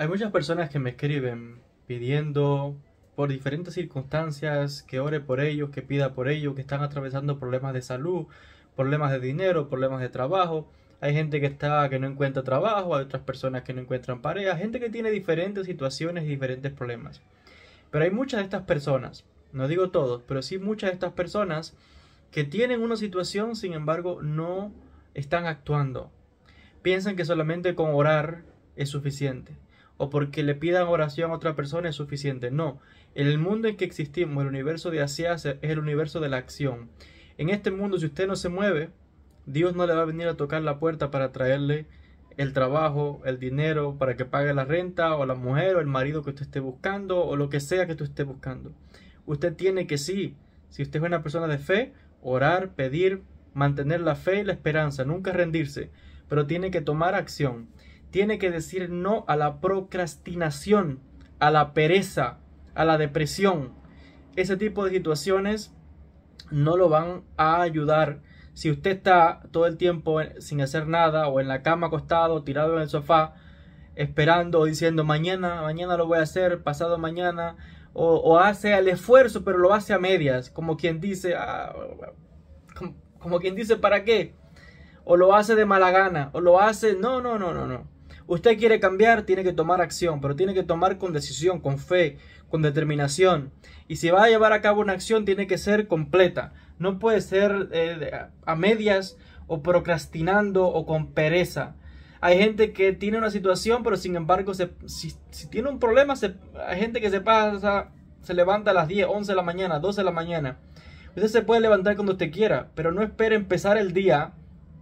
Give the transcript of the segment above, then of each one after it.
Hay muchas personas que me escriben pidiendo por diferentes circunstancias que ore por ellos, que pida por ellos, que están atravesando problemas de salud, problemas de dinero, problemas de trabajo. Hay gente que está que no encuentra trabajo, hay otras personas que no encuentran pareja, gente que tiene diferentes situaciones y diferentes problemas. Pero hay muchas de estas personas, no digo todos, pero sí muchas de estas personas que tienen una situación, sin embargo, no están actuando. Piensan que solamente con orar es suficiente o porque le pidan oración a otra persona es suficiente. No, el mundo en que existimos, el universo de Asia es el universo de la acción. En este mundo, si usted no se mueve, Dios no le va a venir a tocar la puerta para traerle el trabajo, el dinero, para que pague la renta o la mujer o el marido que usted esté buscando o lo que sea que usted esté buscando. Usted tiene que sí, si usted es una persona de fe, orar, pedir, mantener la fe y la esperanza, nunca rendirse, pero tiene que tomar acción tiene que decir no a la procrastinación, a la pereza, a la depresión. Ese tipo de situaciones no lo van a ayudar. Si usted está todo el tiempo sin hacer nada o en la cama acostado, tirado en el sofá, esperando o diciendo mañana, mañana lo voy a hacer, pasado mañana, o, hace el esfuerzo pero lo hace a medias, como quien dice, ah, como quien dice, ¿para qué? O lo hace de mala gana, o lo hace, no, no, no, no, no. Usted quiere cambiar, tiene que tomar acción, pero tiene que tomar con decisión, con fe, con determinación. Y si va a llevar a cabo una acción, tiene que ser completa. No puede ser eh, a medias o procrastinando o con pereza. Hay gente que tiene una situación, pero sin embargo, si, tiene un problema, hay gente que se pasa, se levanta a las 10, 11 de la mañana, 12 de la mañana. Usted se puede levantar cuando usted quiera, pero no espere empezar el día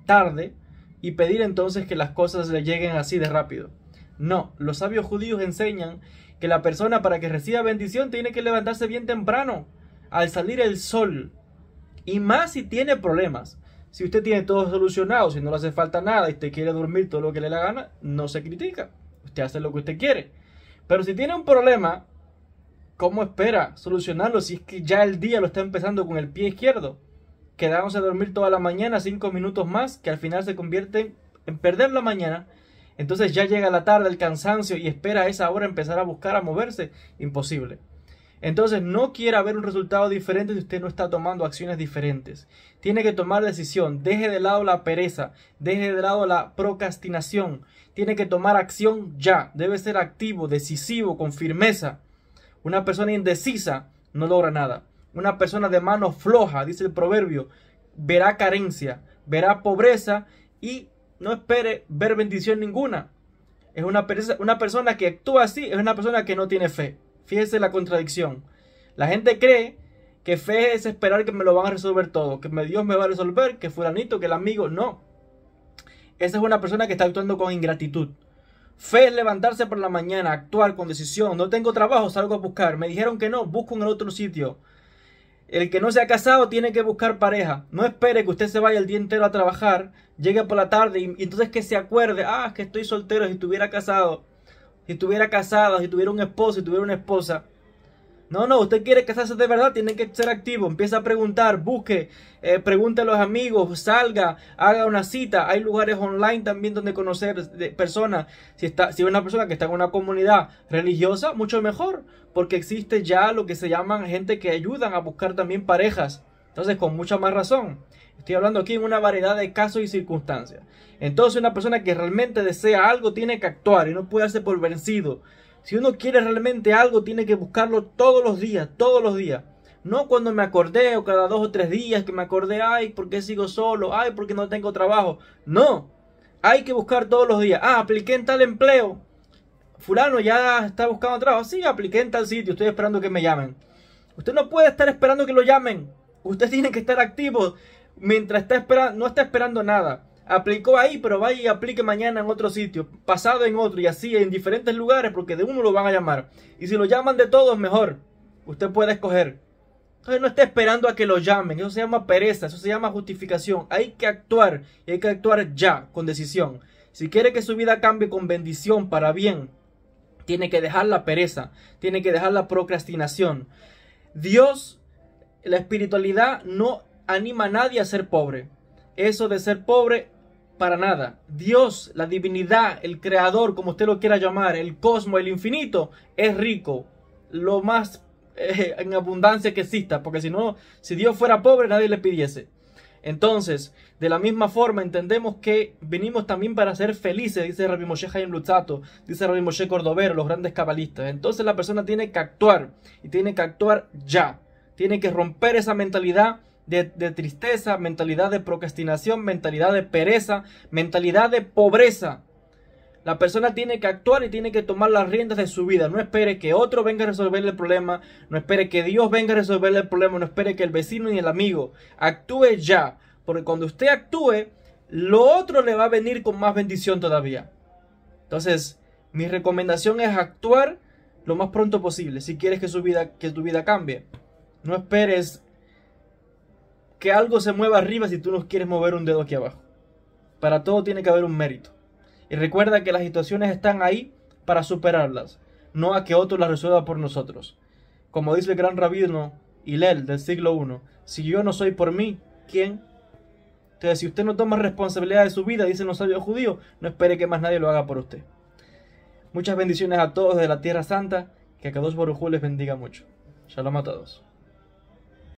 tarde y pedir entonces que las cosas le lleguen así de rápido. No, los sabios judíos enseñan que la persona para que reciba bendición tiene que levantarse bien temprano, al salir el sol. Y más si tiene problemas. Si usted tiene todo solucionado, si no le hace falta nada y usted quiere dormir todo lo que le la gana, no se critica. Usted hace lo que usted quiere. Pero si tiene un problema, ¿cómo espera solucionarlo si es que ya el día lo está empezando con el pie izquierdo? Quedamos a dormir toda la mañana, cinco minutos más, que al final se convierte en perder la mañana. Entonces ya llega la tarde, el cansancio y espera a esa hora empezar a buscar, a moverse. Imposible. Entonces no quiera ver un resultado diferente si usted no está tomando acciones diferentes. Tiene que tomar decisión. Deje de lado la pereza. Deje de lado la procrastinación. Tiene que tomar acción ya. Debe ser activo, decisivo, con firmeza. Una persona indecisa no logra nada. Una persona de mano floja, dice el proverbio, verá carencia, verá pobreza y no espere ver bendición ninguna. Es una, una persona que actúa así, es una persona que no tiene fe. Fíjese la contradicción. La gente cree que fe es esperar que me lo van a resolver todo, que Dios me va a resolver, que furanito, que el amigo, no. Esa es una persona que está actuando con ingratitud. Fe es levantarse por la mañana, actuar con decisión. No tengo trabajo, salgo a buscar. Me dijeron que no, busco en el otro sitio. El que no se ha casado tiene que buscar pareja. No espere que usted se vaya el día entero a trabajar, llegue por la tarde y, entonces que se acuerde, ah, que estoy soltero, si estuviera casado, si estuviera casado. si tuviera un esposo, si tuviera una esposa. No, no, usted quiere que casarse de verdad, tiene que ser activo. Empieza a preguntar, busque, eh, pregunte a los amigos, salga, haga una cita. Hay lugares online también donde conocer personas. Si está, si una persona que está en una comunidad religiosa, mucho mejor, porque existe ya lo que se llaman gente que ayudan a buscar también parejas. Entonces, con mucha más razón. Estoy hablando aquí en una variedad de casos y circunstancias. Entonces, una persona que realmente desea algo tiene que actuar y no puede hacerse por vencido. Si uno quiere realmente algo, tiene que buscarlo todos los días, todos los días. No cuando me acordé o cada dos o tres días que me acordé, ay, ¿por qué sigo solo? Ay, porque no tengo trabajo. No, hay que buscar todos los días. Ah, apliqué en tal empleo. Fulano ya está buscando trabajo. Sí, apliqué en tal sitio, estoy esperando que me llamen. Usted no puede estar esperando que lo llamen. Usted tiene que estar activo mientras está esperando, no está esperando nada aplicó ahí, pero vaya y aplique mañana en otro sitio, pasado en otro y así en diferentes lugares porque de uno lo van a llamar. Y si lo llaman de todos, mejor. Usted puede escoger. Entonces no esté esperando a que lo llamen. Eso se llama pereza, eso se llama justificación. Hay que actuar y hay que actuar ya, con decisión. Si quiere que su vida cambie con bendición para bien, tiene que dejar la pereza, tiene que dejar la procrastinación. Dios, la espiritualidad no anima a nadie a ser pobre. Eso de ser pobre para nada. Dios, la divinidad, el creador, como usted lo quiera llamar, el cosmos, el infinito, es rico. Lo más eh, en abundancia que exista, porque si no, si Dios fuera pobre, nadie le pidiese. Entonces, de la misma forma, entendemos que venimos también para ser felices, dice Rabbi Moshe Lutzato, dice Rabbi Moshe Cordovero, los grandes cabalistas. Entonces la persona tiene que actuar, y tiene que actuar ya. Tiene que romper esa mentalidad de, tristeza, mentalidad de procrastinación, mentalidad de pereza, mentalidad de pobreza. La persona tiene que actuar y tiene que tomar las riendas de su vida. No espere que otro venga a resolverle el problema. No espere que Dios venga a resolverle el problema. No espere que el vecino ni el amigo. Actúe ya. Porque cuando usted actúe, lo otro le va a venir con más bendición todavía. Entonces, mi recomendación es actuar lo más pronto posible si quieres que, su vida, que tu vida cambie. No esperes que algo se mueva arriba si tú no quieres mover un dedo aquí abajo. Para todo tiene que haber un mérito. Y recuerda que las situaciones están ahí para superarlas, no a que otro las resuelva por nosotros. Como dice el gran rabino Hillel del siglo I, si yo no soy por mí, ¿quién? Entonces, si usted no toma responsabilidad de su vida, dice no sabio judío, no espere que más nadie lo haga por usted. Muchas bendiciones a todos de la Tierra Santa, que a dos dos les bendiga mucho. Shalom a todos.